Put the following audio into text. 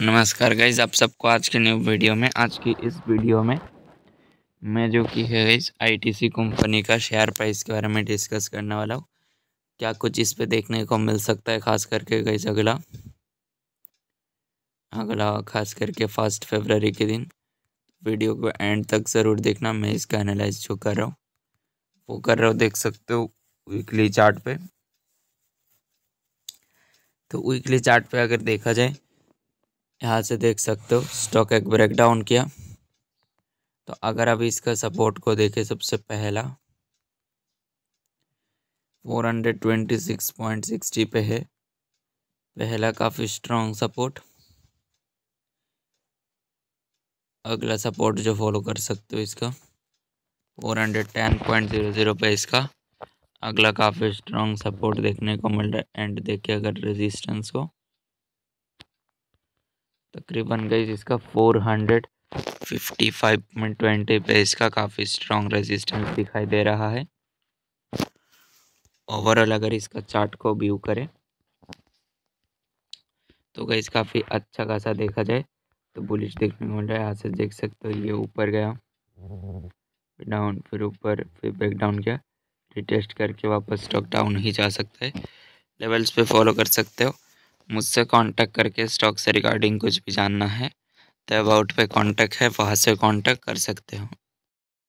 नमस्कार गाइज आप सबको आज के न्यू वीडियो में आज की इस वीडियो में मैं जो कि है गाइज आईटीसी कंपनी का शेयर प्राइस के बारे में डिस्कस करने वाला हूँ क्या कुछ इस पे देखने को मिल सकता है खास करके गाइज अगला अगला खास करके फर्स्ट फरवरी के दिन वीडियो को एंड तक ज़रूर देखना मैं इसका एनालाइज जो कर रहा हूँ वो कर रहा हूँ देख सकते हो वीकली चार्ट पे तो वीकली चार्ट पे अगर देखा जाए यहाँ से देख सकते हो स्टॉक एक ब्रेकडाउन किया तो अगर अभी इसका सपोर्ट को देखें सबसे पहला 426.60 पे है पहला काफ़ी स्ट्रॉन्ग सपोर्ट अगला सपोर्ट जो फॉलो कर सकते हो इसका 410.00 पे इसका अगला काफ़ी स्ट्रॉन्ग सपोर्ट देखने को मिल रहा है एंड देखिए अगर रेजिस्टेंस को तकरीबन गई इसका फोर हंड्रेड फिफ्टी फाइव में ट्वेंटी पे इसका काफ़ी स्ट्रॉन्ग रेजिस्टेंस दिखाई दे रहा है ओवरऑल अगर इसका चार्ट को व्यू करें तो गई काफ़ी अच्छा खासा देखा जाए तो बुलिश देखने को मिल रहा है यहाँ से देख सकते हो ये ऊपर गया डाउन फिर ऊपर फिर ब्रेक डाउन किया रिटेस्ट करके वापस स्टॉक डाउन ही जा सकता है लेवल्स पे फॉलो कर सकते हो मुझसे कांटेक्ट करके स्टॉक से रिगार्डिंग कुछ भी जानना है तो अबाउट पे कांटेक्ट है वहाँ से कांटेक्ट कर सकते हो